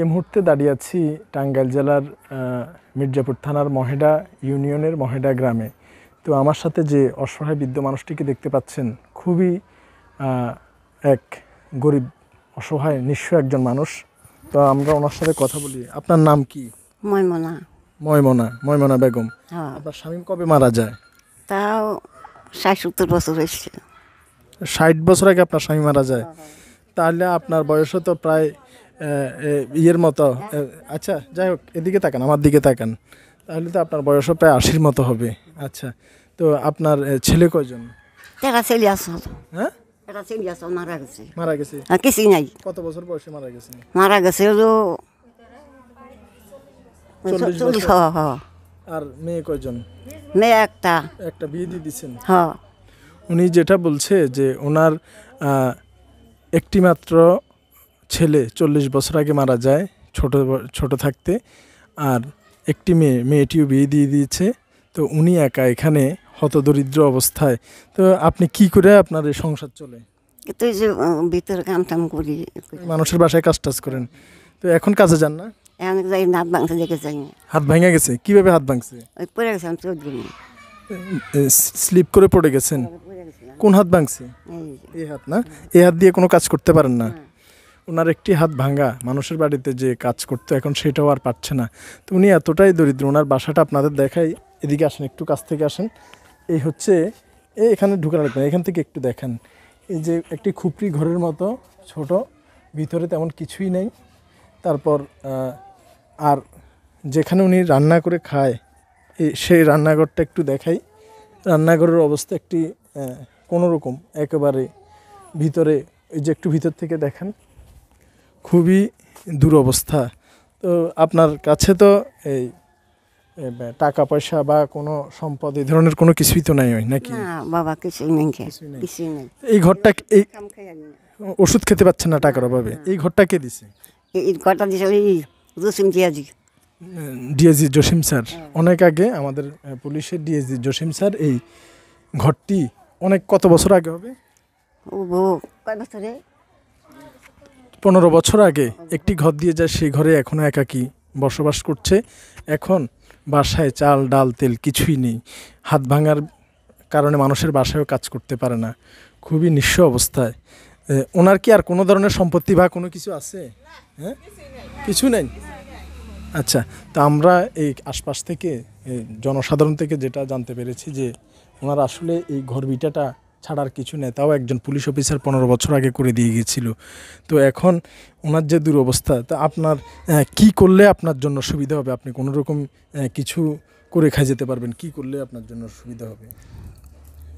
এ মুহূর্তে দাঁড়িয়ে আছি টাঙ্গাইল জেলার মির্জাপুর থানার মহেডা ইউনিয়নের মহেডা গ্রামে তো আমার সাথে যে অসহায় বৃদ্ধ মানুষটিকে দেখতে পাচ্ছেন খুবই এক গরিব অসহায় নিঃস্ব একজন মানুষ তো আমরা ওনার সাথে কথা বলি আপনার নাম কি ময়মনা ময়মনা ময়মনা বেগম হ্যাঁ। আপনার স্বামী কবে মারা যায় তাও ষাট সত্তর বছর হয়েছে ষাট বছর আগে আপনার স্বামী মারা যায় হ্যাঁ। তাহলে আপনার বয়সও তো প্রায় ইয়ের মতো আচ্ছা যাই হোক এদিকে তাকান আমার দিকে তাকান তাহলে তো আপনার বয়সও প্রায় আশির মতো হবে আচ্ছা তো আপনার ছেলে কজন তেরা ছেলে হ্যাঁ কত বছর বয়সে মারা গেছে মারা গেছে আর মেয়ে একটা একটা বিয়ে উনি যেটা বলছে যে ওনার একটিমাত্র ছেলে চল্লিশ বছর আগে মারা যায় ছোট ছোট থাকতে আর একটি মেয়ে মেয়েটিও বিয়ে দিয়ে দিয়েছে তো উনি একা এখানে হতদরিদ্র অবস্থায় তো আপনি কি করে আপনার এই সংসার চলে তো যে ভিতরে কাম টাম করি মানুষের বাসায় কাজ টাজ করেন তো এখন কাজে যান না এখন যাই হাত ভাঙছে দেখে যাই হাত ভাঙা গেছে কিভাবে হাত ভাঙছে ওই পড়ে চোদ্দ স্লিপ করে পড়ে গেছেন কোন হাত ভাঙছে এই হাত না এই হাত দিয়ে কোনো কাজ করতে পারেন না ওনার একটি হাত ভাঙা মানুষের বাড়িতে যে কাজ করতো এখন সেটাও আর পারছে না তো উনি এতটাই দরিদ্র ওনার বাসাটা আপনাদের দেখাই এদিকে আসেন একটু কাছ থেকে আসেন এই হচ্ছে এই এখানে ঢুকে রাখবেন এখান থেকে একটু দেখেন এই যে একটি খুপড়ি ঘরের মতো ছোট ভিতরে তেমন কিছুই নেই তারপর আর যেখানে উনি রান্না করে খায় সেই রান্নাঘরটা একটু দেখাই রান্নাঘরের অবস্থা একটি কোনো রকম একেবারে ভিতরে এই যে একটু ভিতর থেকে দেখেন খুবই দুরবস্থা তো আপনার কাছে তো এই টাকা পয়সা বা কোনো সম্পদ এই ধরনের কোনো কিছুই তো নাই ওই নাকি বাবা কিছুই নেই এই ঘরটা এই ওষুধ খেতে পাচ্ছে না টাকার অভাবে এই ঘরটা কে দিছে এই ঘরটা দিছে ওই জসিম জিয়াজি ডিএসজি জসিম স্যার হ্যাঁ। অনেক আগে আমাদের পুলিশের ডিএসজি জসিম স্যার এই ঘরটি অনেক কত বছর আগে হবে ও কয় বছরে পনেরো বছর আগে একটি ঘর দিয়ে যায় সেই ঘরে এখনও একাকি বসবাস করছে এখন বাসায় চাল ডাল তেল কিছুই নেই হাত ভাঙার কারণে মানুষের বাসায়ও কাজ করতে পারে না খুবই নিঃস্ব অবস্থায় ওনার কি আর কোনো ধরনের সম্পত্তি বা কোনো কিছু আছে হ্যাঁ কিছু নেই আচ্ছা তা আমরা এই আশপাশ থেকে জনসাধারণ থেকে যেটা জানতে পেরেছি যে ওনার আসলে এই ঘর বিটাটা ছাড়ার কিছু নেই তাও একজন পুলিশ অফিসার পনেরো বছর আগে করে দিয়ে গিয়েছিল তো এখন ওনার যে দুরবস্থা তা আপনার কি করলে আপনার জন্য সুবিধা হবে আপনি কোনো রকম কিছু করে খাই যেতে পারবেন কি করলে আপনার জন্য সুবিধা হবে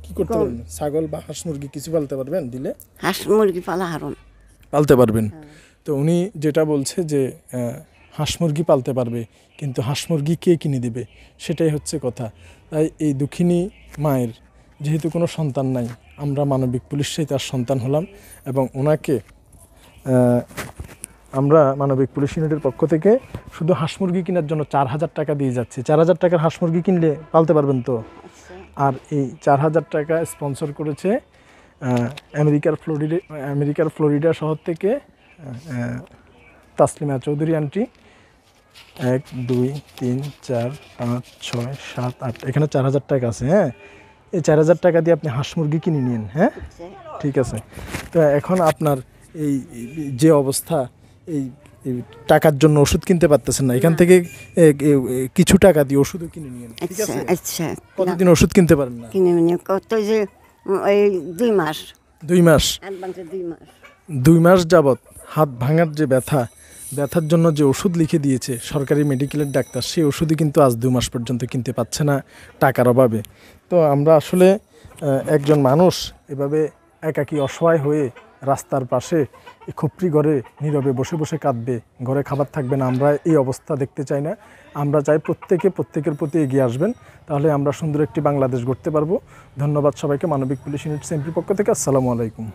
কি করতে পারবেন ছাগল বা হাঁস মুরগি কিছু পালতে পারবেন দিলে হাঁস মুরগি পালা পালতে পারবেন হ্যাঁ। তো উনি যেটা বলছে যে হাঁস মুরগি পালতে পারবে কিন্তু হাঁস মুরগি কে কিনে দেবে সেটাই হচ্ছে কথা তাই এই দুঃখিনী মায়ের যেহেতু কোনো সন্তান নাই আমরা মানবিক পুলিশেই তার সন্তান হলাম এবং ওনাকে আমরা মানবিক পুলিশ ইউনিটের পক্ষ থেকে শুধু হাঁস মুরগি কেনার জন্য চার হাজার টাকা দিয়ে যাচ্ছি চার হাজার টাকার হাঁস মুরগি কিনলে পালতে পারবেন তো আচ্ছা। আর এই চার হাজার টাকা স্পন্সর করেছে আমেরিকার ফ্লোরিডা আমেরিকার ফ্লোরিডা শহর থেকে তাসলিমা চৌধুরী আন্টি এক দুই তিন চার পাঁচ ছয় সাত আট এখানে চার হাজার টাকা আছে হ্যাঁ এই চার হাজার টাকা দিয়ে আপনি হাঁস মুরগি কিনে নিন হ্যাঁ আচ্ছা। ঠিক আছে তো এখন আপনার এই যে অবস্থা এই টাকার জন্য ওষুধ কিনতে পারতেছেন না এখান থেকে কিছু টাকা দিয়ে ওষুধও কিনে নিয়ে আচ্ছা, আচ্ছা কতদিন ওষুধ কিনতে পারেন না কিনে নিয়ে কত যে এই দুই মাস দুই মাস দুই মাস দুই মাস যাবত হাত ভাঙার যে ব্যথা ব্যথার জন্য যে ওষুধ লিখে দিয়েছে সরকারি মেডিকেলের ডাক্তার সেই ওষুধই কিন্তু আজ দু মাস পর্যন্ত কিনতে পাচ্ছে না টাকার অভাবে তো আমরা আসলে একজন মানুষ এভাবে একাকি অসহায় হয়ে রাস্তার পাশে খুপড়ি ঘরে নীরবে বসে বসে কাঁদবে ঘরে খাবার থাকবে না আমরা এই অবস্থা দেখতে চাই না আমরা চাই প্রত্যেকে প্রত্যেকের প্রতি এগিয়ে আসবেন তাহলে আমরা সুন্দর একটি বাংলাদেশ গড়তে পারবো ধন্যবাদ সবাইকে মানবিক পুলিশ ইউনিট সেমপির পক্ষ থেকে আসসালামু আলাইকুম